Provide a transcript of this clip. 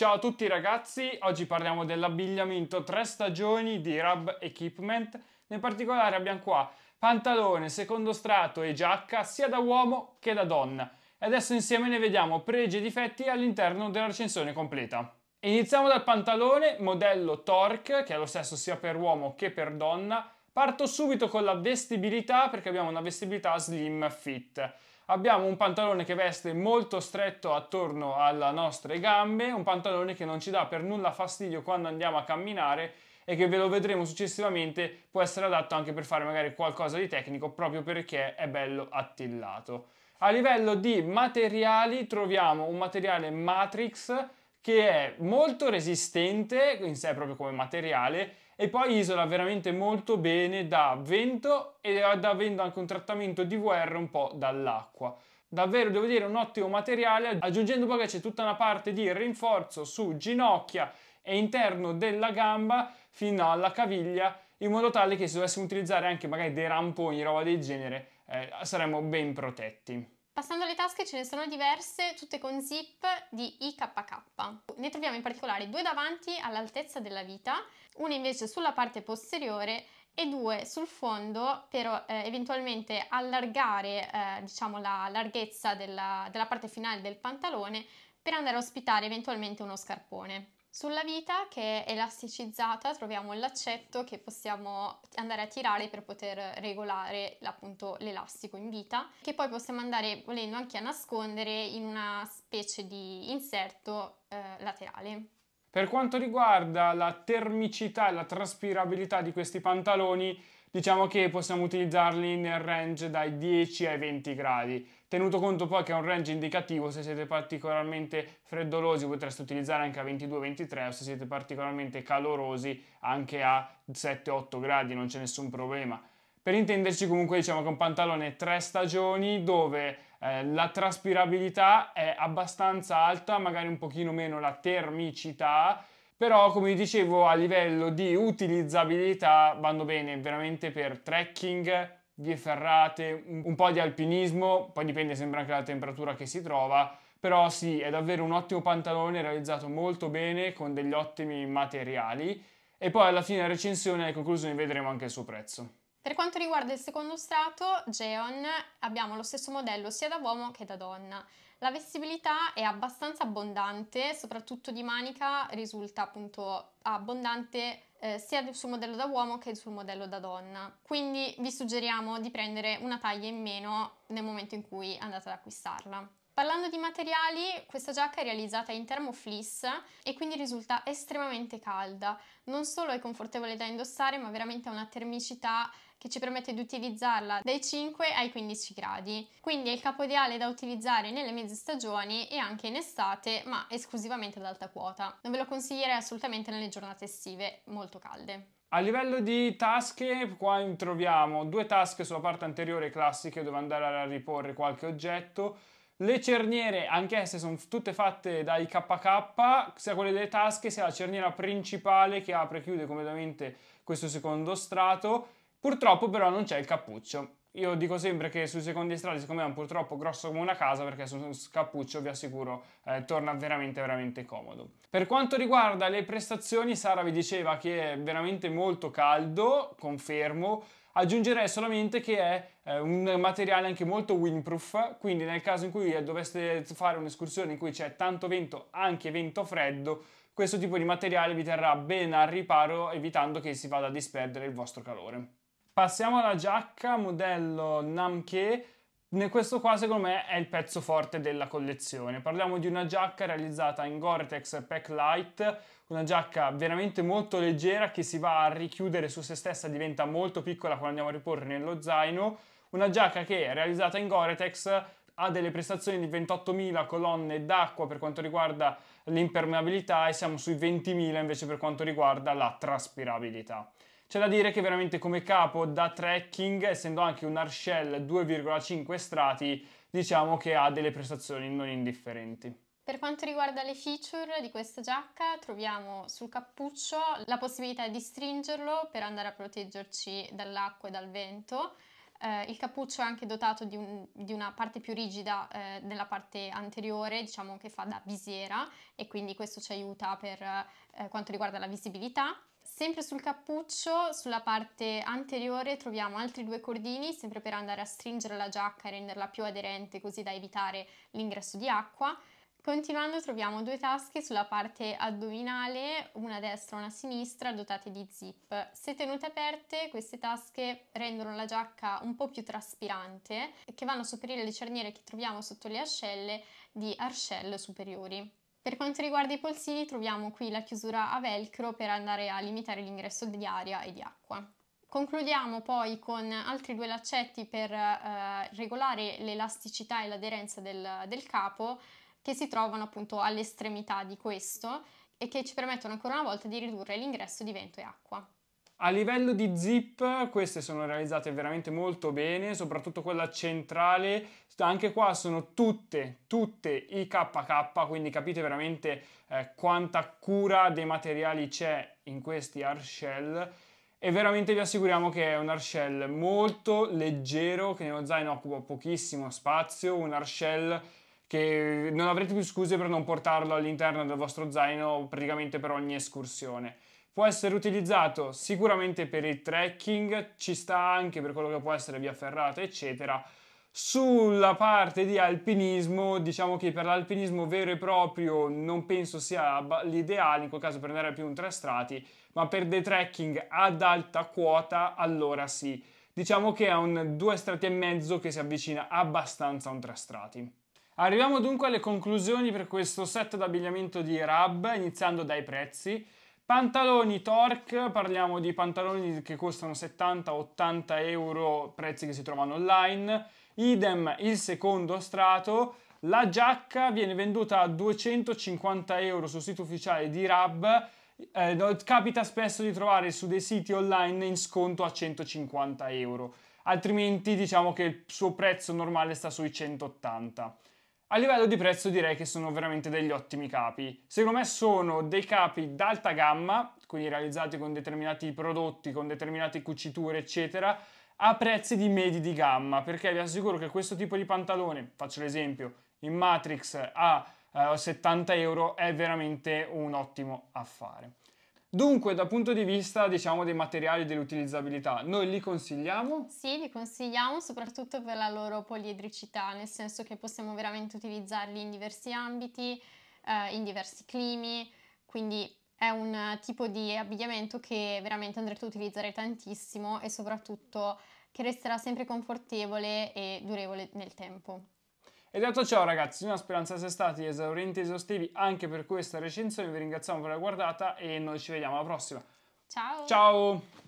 Ciao a tutti ragazzi, oggi parliamo dell'abbigliamento tre stagioni di Rub Equipment. Nel particolare abbiamo qua pantalone, secondo strato e giacca sia da uomo che da donna. E adesso insieme ne vediamo pregi e difetti all'interno della recensione completa. Iniziamo dal pantalone, modello Torque, che è lo stesso sia per uomo che per donna. Parto subito con la vestibilità perché abbiamo una vestibilità slim fit. Abbiamo un pantalone che veste molto stretto attorno alle nostre gambe, un pantalone che non ci dà per nulla fastidio quando andiamo a camminare e che ve lo vedremo successivamente può essere adatto anche per fare magari qualcosa di tecnico proprio perché è bello attillato. A livello di materiali troviamo un materiale matrix che è molto resistente in sé proprio come materiale e poi isola veramente molto bene da vento e da avendo anche un trattamento di VR un po' dall'acqua. Davvero devo dire un ottimo materiale, aggiungendo poi che c'è tutta una parte di rinforzo su ginocchia e interno della gamba fino alla caviglia in modo tale che se dovessimo utilizzare anche magari dei ramponi, roba del genere, eh, saremmo ben protetti. Passando alle tasche ce ne sono diverse, tutte con zip di IKK. Ne troviamo in particolare due davanti all'altezza della vita, una invece sulla parte posteriore e due sul fondo per eh, eventualmente allargare eh, diciamo la larghezza della, della parte finale del pantalone per andare a ospitare eventualmente uno scarpone. Sulla vita che è elasticizzata troviamo il laccetto che possiamo andare a tirare per poter regolare appunto l'elastico in vita che poi possiamo andare volendo anche a nascondere in una specie di inserto eh, laterale. Per quanto riguarda la termicità e la traspirabilità di questi pantaloni diciamo che possiamo utilizzarli nel range dai 10 ai 20 gradi Tenuto conto poi che è un range indicativo, se siete particolarmente freddolosi potreste utilizzare anche a 22-23 o se siete particolarmente calorosi anche a 7-8 gradi, non c'è nessun problema. Per intenderci comunque diciamo che un pantalone tre stagioni dove eh, la traspirabilità è abbastanza alta, magari un pochino meno la termicità, però come dicevo a livello di utilizzabilità vanno bene veramente per trekking, di ferrate, un po' di alpinismo, poi dipende sempre anche dalla temperatura che si trova, però sì, è davvero un ottimo pantalone realizzato molto bene con degli ottimi materiali e poi alla fine della recensione e conclusione vedremo anche il suo prezzo. Per quanto riguarda il secondo strato, Geon, abbiamo lo stesso modello sia da uomo che da donna. La vestibilità è abbastanza abbondante, soprattutto di manica risulta appunto abbondante eh, sia sul modello da uomo che sul modello da donna. Quindi vi suggeriamo di prendere una taglia in meno nel momento in cui andate ad acquistarla. Parlando di materiali, questa giacca è realizzata in termo fleece e quindi risulta estremamente calda. Non solo è confortevole da indossare, ma veramente ha una termicità che ci permette di utilizzarla dai 5 ai 15 gradi. Quindi è il capo ideale da utilizzare nelle mezze stagioni e anche in estate, ma esclusivamente ad alta quota. Non ve lo consiglierei assolutamente nelle giornate estive molto calde. A livello di tasche, qua troviamo due tasche sulla parte anteriore classiche dove andare a riporre qualche oggetto, le cerniere, anch'esse, sono tutte fatte dai KK, sia quelle delle tasche, sia la cerniera principale che apre e chiude completamente questo secondo strato. Purtroppo però non c'è il cappuccio. Io dico sempre che sui secondi strati, secondo me è un purtroppo grosso come una casa, perché su un cappuccio vi assicuro eh, torna veramente veramente comodo. Per quanto riguarda le prestazioni, Sara vi diceva che è veramente molto caldo, confermo. Aggiungerei solamente che è eh, un materiale anche molto windproof, quindi nel caso in cui doveste fare un'escursione in cui c'è tanto vento, anche vento freddo, questo tipo di materiale vi terrà ben al riparo evitando che si vada a disperdere il vostro calore. Passiamo alla giacca modello Namke questo qua secondo me è il pezzo forte della collezione. Parliamo di una giacca realizzata in Gore-Tex Pack Light, una giacca veramente molto leggera che si va a richiudere su se stessa, diventa molto piccola quando andiamo a riporre nello zaino. Una giacca che realizzata in Gore-Tex ha delle prestazioni di 28.000 colonne d'acqua per quanto riguarda l'impermeabilità e siamo sui 20.000 invece per quanto riguarda la traspirabilità. C'è da dire che veramente come capo da trekking, essendo anche un Arshell 2,5 strati, diciamo che ha delle prestazioni non indifferenti. Per quanto riguarda le feature di questa giacca, troviamo sul cappuccio la possibilità di stringerlo per andare a proteggerci dall'acqua e dal vento. Eh, il cappuccio è anche dotato di, un, di una parte più rigida eh, nella parte anteriore, diciamo che fa da visiera e quindi questo ci aiuta per eh, quanto riguarda la visibilità. Sempre sul cappuccio, sulla parte anteriore, troviamo altri due cordini, sempre per andare a stringere la giacca e renderla più aderente, così da evitare l'ingresso di acqua. Continuando troviamo due tasche sulla parte addominale, una a destra e una a sinistra, dotate di zip. Se tenute aperte, queste tasche rendono la giacca un po' più traspirante, che vanno a sopperire le cerniere che troviamo sotto le ascelle di arcelle superiori. Per quanto riguarda i polsini troviamo qui la chiusura a velcro per andare a limitare l'ingresso di aria e di acqua. Concludiamo poi con altri due laccetti per eh, regolare l'elasticità e l'aderenza del, del capo che si trovano appunto all'estremità di questo e che ci permettono ancora una volta di ridurre l'ingresso di vento e acqua. A livello di zip queste sono realizzate veramente molto bene, soprattutto quella centrale, anche qua sono tutte, tutte IKK, quindi capite veramente eh, quanta cura dei materiali c'è in questi hardshell e veramente vi assicuriamo che è un hardshell molto leggero, che nello zaino occupa pochissimo spazio, un hardshell che non avrete più scuse per non portarlo all'interno del vostro zaino praticamente per ogni escursione. Può essere utilizzato sicuramente per il trekking, ci sta anche per quello che può essere via ferrata, eccetera. Sulla parte di alpinismo, diciamo che per l'alpinismo vero e proprio non penso sia l'ideale, in quel caso per andare più un tre strati, ma per dei trekking ad alta quota allora sì. Diciamo che è un due strati e mezzo che si avvicina abbastanza a un tre strati. Arriviamo dunque alle conclusioni per questo set d'abbigliamento di Rab, iniziando dai prezzi. Pantaloni Torque, parliamo di pantaloni che costano 70-80 euro, prezzi che si trovano online. Idem il secondo strato. La giacca viene venduta a 250 euro sul sito ufficiale di Rab. Eh, capita spesso di trovare su dei siti online in sconto a 150 euro. Altrimenti diciamo che il suo prezzo normale sta sui 180. A livello di prezzo direi che sono veramente degli ottimi capi. Secondo me sono dei capi d'alta gamma, quindi realizzati con determinati prodotti, con determinate cuciture, eccetera, a prezzi di medi di gamma, perché vi assicuro che questo tipo di pantalone, faccio l'esempio, in Matrix a eh, 70 euro è veramente un ottimo affare. Dunque, dal punto di vista, diciamo, dei materiali e dell'utilizzabilità, noi li consigliamo? Sì, li consigliamo soprattutto per la loro poliedricità, nel senso che possiamo veramente utilizzarli in diversi ambiti, eh, in diversi climi, quindi è un tipo di abbigliamento che veramente andrete a utilizzare tantissimo e soprattutto che resterà sempre confortevole e durevole nel tempo. E detto ciò ragazzi, una speranza siate stati esaurienti e esaustivi anche per questa recensione, vi ringraziamo per la guardata e noi ci vediamo alla prossima. Ciao! Ciao!